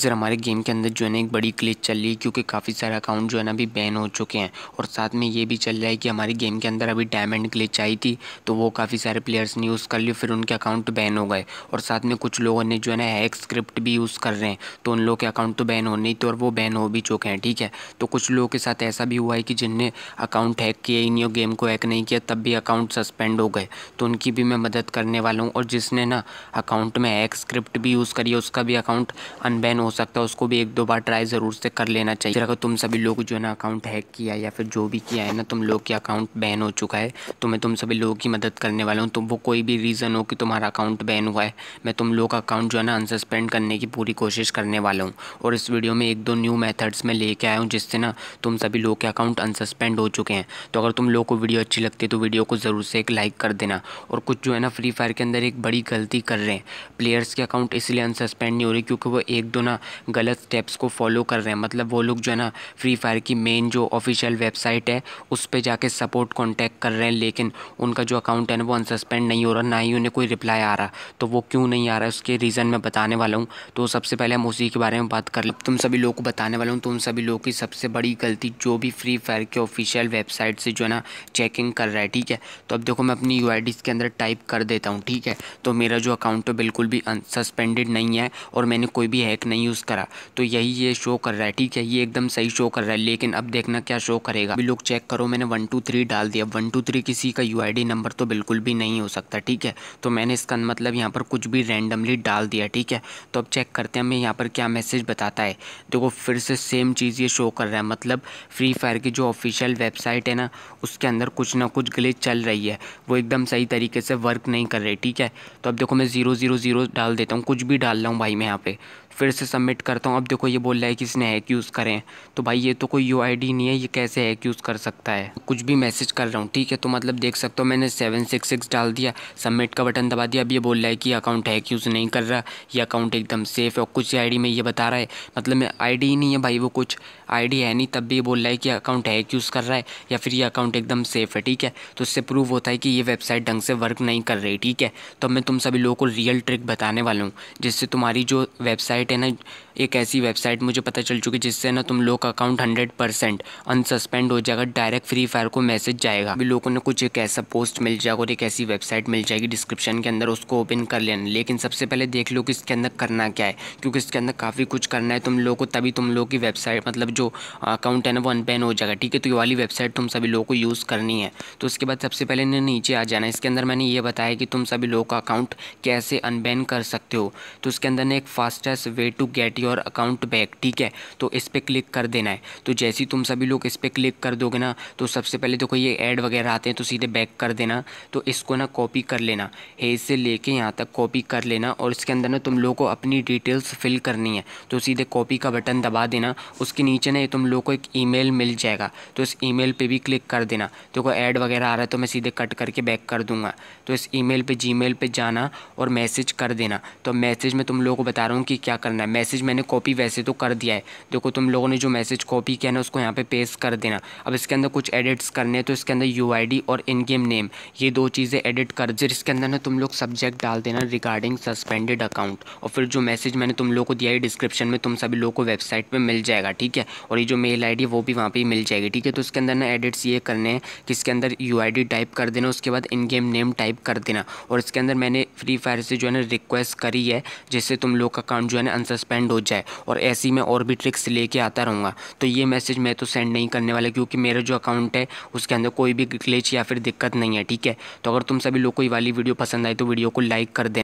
sir हमारे game के अंदर जो है ना एक बड़ी क्लिच चल रही है क्योंकि काफ़ी सारे अकाउंट जो है ना अभी बैन हो चुके हैं और साथ में ये भी चल रहा है कि हमारे गेम के अंदर अभी डायमंड क्लिच आई थी तो वो काफ़ी सारे प्लेयर्स ने यूज़ कर लिए फिर उनके अकाउंट बैन हो गए और साथ में कुछ लोगों ने जो है ना हैक स्क्रिप्ट भी यूज़ कर रहे हैं तो उन लोगों के अकाउंट तो बैन होने ही थे और वो बैन हो भी चुके हैं ठीक है तो कुछ लोगों के साथ ऐसा भी हुआ है कि जिनने अकाउंट हैक किए नहीं गेम को हैक नहीं किया तब भी अकाउंट सस्पेंड हो गए तो उनकी भी मैं मदद करने वाला हूँ और जिसने ना अकाउंट में हैक स्क्रिप्ट भी यूज़ करी उसका भी अकाउंट अनबैन हो सकता है उसको भी एक दो बार ट्राई ज़रूर से कर लेना चाहिए अगर तुम सभी लोग जो है ना अकाउंट हैक किया या फिर जो भी किया है ना तुम लोग के अकाउंट बैन हो चुका है तो मैं तुम सभी लोगों की मदद करने वाला हूँ तुम तो वो कोई भी रीज़न हो कि तुम्हारा अकाउंट बैन हुआ है मैं तुम लोग का अकाउंट जो है ना अनसस्पेंड करने की पूरी कोशिश करने वाला हूँ और इस वीडियो में एक दो न्यू मैथड्स में लेके आया हूँ जिससे ना तुम सभी लोग के अकाउंट अनसस्पेंड हो चुके हैं तो अगर तुम लोग को वीडियो अच्छी लगती है तो वीडियो को ज़रूर से एक लाइक कर देना और कुछ जो है ना फ्री फायर के अंदर एक बड़ी गलती कर रहे हैं प्लेयर्स के अकाउंट इसलिए अनसस्पेंड नहीं हो रही क्योंकि वो एक दो ना ना गलत स्टेप्स को फॉलो कर रहे हैं मतलब वो लोग जो है ना फ्री फायर की मेन जो ऑफिशियल वेबसाइट है उस पर जाके सपोर्ट कॉन्टैक्ट कर रहे हैं लेकिन उनका जो अकाउंट है ना वो अनसस्पेंड नहीं हो रहा ना ही उन्हें कोई रिप्लाई आ रहा तो वो क्यों नहीं आ रहा उसके रीज़न मैं बताने वाला हूँ तो सबसे पहले हम उसी के बारे में बात कर तुम सभी लोग को बताने वाला हूँ तुम सभी लोगों की सबसे बड़ी गलती जो भी फ्री फायर के ऑफिशियल वेबसाइट से जो है ना चेकिंग कर रहा है ठीक है तो अब देखो मैं अपनी यू के अंदर टाइप कर देता हूँ ठीक है तो मेरा जो अकाउंट है तो बिल्कुल भी अनसस्पेंडेड नहीं है और मैंने कोई भी हैक नहीं नहीं यूज़ करा तो यही ये शो कर रहा है ठीक है ये एकदम सही शो कर रहा है लेकिन अब देखना क्या शो करेगा अभी लोग चेक करो मैंने वन टू थ्री डाल दिया वन टू थ्री किसी का यू नंबर तो बिल्कुल भी नहीं हो सकता ठीक है तो मैंने इसका मतलब यहाँ पर कुछ भी रैंडमली डाल दिया ठीक है तो अब चेक करते हैं हमें यहाँ पर क्या मैसेज बताता है देखो फिर से सेम चीज़ ये शो कर रहा है मतलब फ्री फायर की जो ऑफिशियल वेबसाइट है ना उसके अंदर कुछ ना कुछ ग्लिच चल रही है वो एकदम सही तरीके से वर्क नहीं कर रही ठीक है तो अब देखो मैं ज़ीरो ज़ीरो ज़ीरो डाल देता हूँ कुछ भी डाल रहा हूँ भाई मैं यहाँ पे फिर से सबमिट करता हूँ अब देखो ये बोल रहा है कि इसने हैक यूज़ करें तो भाई ये तो कोई यू नहीं है ये कैसे हैक यूज़ कर सकता है कुछ भी मैसेज कर रहा हूँ ठीक है तो मतलब देख सकता हूँ मैंने सेवन सिक्स सिक्स डाल दिया सबमिट का बटन दबा दिया अब ये बोल रहा है कि अकाउंट हैक यूज़ नहीं कर रहा ये अकाउंट एकदम सेफ़ है और कुछ आई में ये बता रहा है मतलब मैं आई ही नहीं है भाई वो कुछ आई है नहीं तब भी ये बोल रहा है कि अकाउंट हैक यूज़ कर रहा है या फिर ये अकाउंट एकदम सेफ़ है ठीक है तो इससे प्रूव होता है कि ये वेबसाइट ढंग से वर्क नहीं कर रही ठीक है तो मैं तुम सभी लोगों को रियल ट्रिक बताने वाला हूँ जिससे तुम्हारी जो वेबसाइट है ना एक ऐसी वेबसाइट मुझे पता चल चुकी जिससे ना तुम लोग का अकाउंट हंड्रेड परसेंट अनसस्पेंड हो जाएगा डायरेक्ट फ्री फायर को मैसेज जाएगा अभी लोगों ने कुछ एक ऐसा पोस्ट मिल जाएगा और एक ऐसी वेबसाइट मिल जाएगी डिस्क्रिप्शन के अंदर उसको ओपन कर लेना लेकिन सबसे पहले देख लो कि इसके अंदर करना क्या है क्योंकि इसके अंदर काफ़ी कुछ करना है तुम लोग को तभी तुम लोग की वेबसाइट मतलब जो अकाउंट है ना वो अनपेन हो जाएगा ठीक है तो ये वाली वेबसाइट तुम सभी लोगों को यूज़ करनी है तो उसके बाद सबसे पहले इन्हें नीचे आ जाना इसके अंदर मैंने ये बताया कि तुम सभी लोगों का अकाउंट कैसे अनबैन कर सकते हो तो उसके अंदर ने एक fastest way to to get your account back ठीक है तो इस पर क्लिक कर देना है तो जैसे ही तुम सभी लोग इस पर क्लिक कर दोगे ना तो सबसे पहले देखो ये ऐड वगैरह आते हैं तो सीधे बैक कर देना तो इसको ना कॉपी कर लेना हेज से लेके यहाँ तक कॉपी कर लेना और इसके अंदर ना तुम लोग को अपनी डिटेल्स फिल करनी है तो सीधे कॉपी का बटन दबा देना उसके नीचे ना ये तुम लोग को एक मेल मिल जाएगा तो इस मेल पर भी क्लिक कर देना देखो तो ऐड वगैरह आ रहा है तो मैं सीधे कट करके बैक कर दूंगा तो इस पर जी मेल पर जाना और मैसेज कर देना तो मैसेज में तुम लोगों को बता रहा हूँ कि क्या करना है मैसेज मैंने कॉपी वैसे तो कर दिया है देखो तुम लोगों ने जो मैसेज कॉपी किया ना उसको यहाँ पे पेस्ट कर देना अब इसके अंदर कुछ एडिट्स करने हैं तो इसके अंदर यू और इन गेम नेम ये दो चीज़ें एडिट कर फिर इसके अंदर ना तुम लोग सब्जेक्ट डाल देना रिगार्डिंग सस्पेंडेड अकाउंट और फिर जो मैसेज मैंने तुम लोग को दिया है डिस्क्रिप्शन में तुम सभी लोग को वेबसाइट पर मिल जाएगा ठीक है और ये जो मेल आई वो भी वहाँ पर मिल जाएगी ठीक है तो इसके अंदर ना एडिट्स ये करने हैं कि इसके अंदर यू टाइप कर देना उसके बाद इन गेम नेम टाइप कर देना और इसके अंदर मैंने फ्री फायर से जो है ना रिक्वेस्ट करी है जिससे तुम लोग का अकाउंट जो है ना अनसर सस्पेंड हो जाए और ऐसी मैं और भी ट्रिक्स लेके आता रहूँगा तो ये मैसेज मैं तो सेंड नहीं करने वाला क्योंकि मेरा जो अकाउंट है उसके अंदर कोई भी ग्लिच या फिर दिक्कत नहीं है ठीक है तो अगर तुम सभी लोग को ये वाली वीडियो पसंद आए तो वीडियो को लाइक कर दें